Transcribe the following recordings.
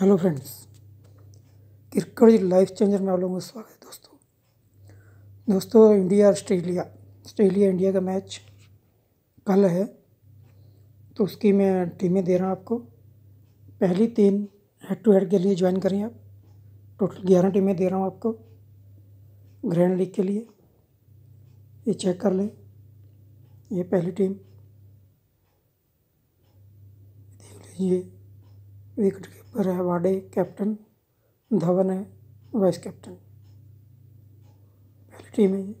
hello friends cricket life changer में आप लोगों का स्वागत है दोस्तों दोस्तों इंडिया ऑस्ट्रेलिया ऑस्ट्रेलिया इंडिया का मैच कल है तो उसकी मैं टीमें दे रहा हूँ आपको पहली तीन हेड टू हेड के लिए ज्वाइन करें आप टोटल ग्यारह टीमें दे रहा हूँ आपको ग्रैंड लीग के लिए ये चेक कर लें ये पहली टीम देख लीजिए विकेट कीपर है वाडे कैप्टन धवन है वाइस कैप्टन पहली टीम है ये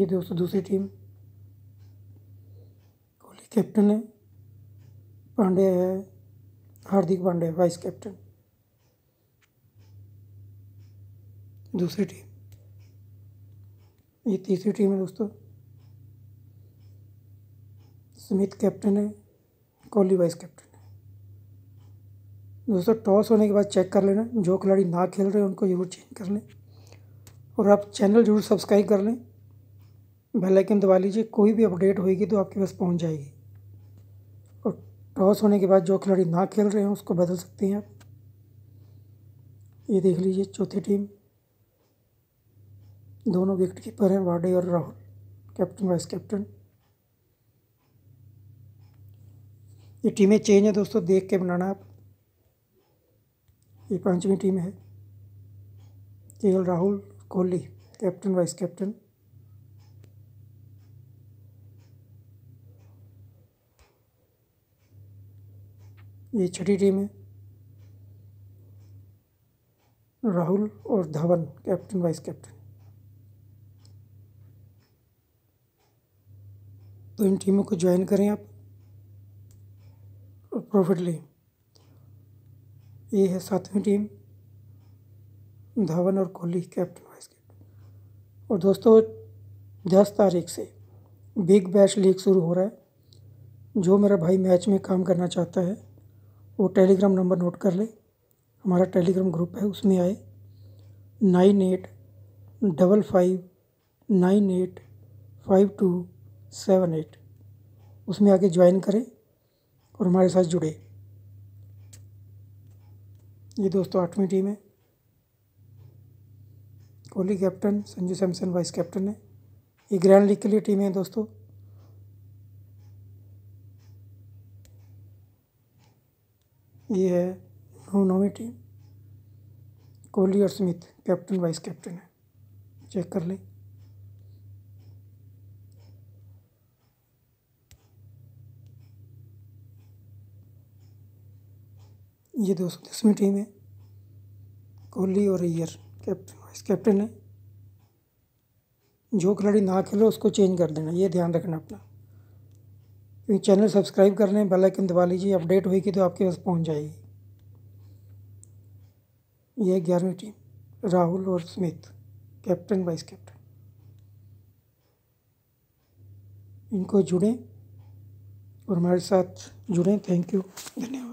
ये दोस्तों दूसरी टीम कोहली कैप्टन है पांडे है हार्दिक पांडे वाइस कैप्टन दूसरी टीम ये तीसरी टीम है दोस्तों स्मिथ कैप्टन है कोहली वाइस कैप्टन दोस्तों टॉस होने के बाद चेक कर लेना जो खिलाड़ी ना खेल रहे हैं उनको ज़रूर चेंज कर लें और आप चैनल जरूर सब्सक्राइब कर लें बेल आइकन दबा लीजिए कोई भी अपडेट होगी तो आपके पास पहुंच जाएगी और टॉस होने के बाद जो खिलाड़ी ना खेल रहे हैं उसको बदल सकते हैं आप ये देख लीजिए चौथी टीम दोनों विकेट कीपर हैं वाडे और राहुल कैप्टन वाइस कैप्टन ये टीमें चेंज है दोस्तों देख के बनाना आप ये पांचवी टीम है K Rahul Kohli captain vice captain ये छठी टीम है राहुल और धवन कैप्टन वाइस कैप्टन तो इन टीमों को ज्वाइन करें आप प्रॉफिट लें ये है सातवीं टीम धवन और कोहली कैप्टन वाइस कैप्टन और दोस्तों दस तारीख से बिग बैश लीग शुरू हो रहा है जो मेरा भाई मैच में काम करना चाहता है वो टेलीग्राम नंबर नोट कर ले हमारा टेलीग्राम ग्रुप है उसमें आए nine eight double five nine eight five two seven eight उसमें आके ज्वाइन करें और हमारे साथ जुड़े ये दोस्तों आठवीं टीम है Kohli captain Sanju Samson vice captain है ये ग्रैंड लीग के लिए टीम है दोस्तों ये है नौ नौवीं टीम कोहली और स्मिथ कैप्टन वाइस कैप्टन है चेक कर लें ये दो सौ दसवीं टीम है कोहली और अय्यर कैप्टन वाइस कैप्टन है जो खिलाड़ी ना खेलो उसको चेंज कर देना ये ध्यान रखना अपना क्योंकि चैनल सब्सक्राइब कर लें बेल आइकन दबा लीजिए अपडेट होगी तो आपके पास पहुंच जाएगी ये ग्यारहवीं टीम राहुल और स्मिथ कैप्टन वाइस कैप्टन इनको जुड़ें और हमारे साथ जुड़ें थैंक यू धन्यवाद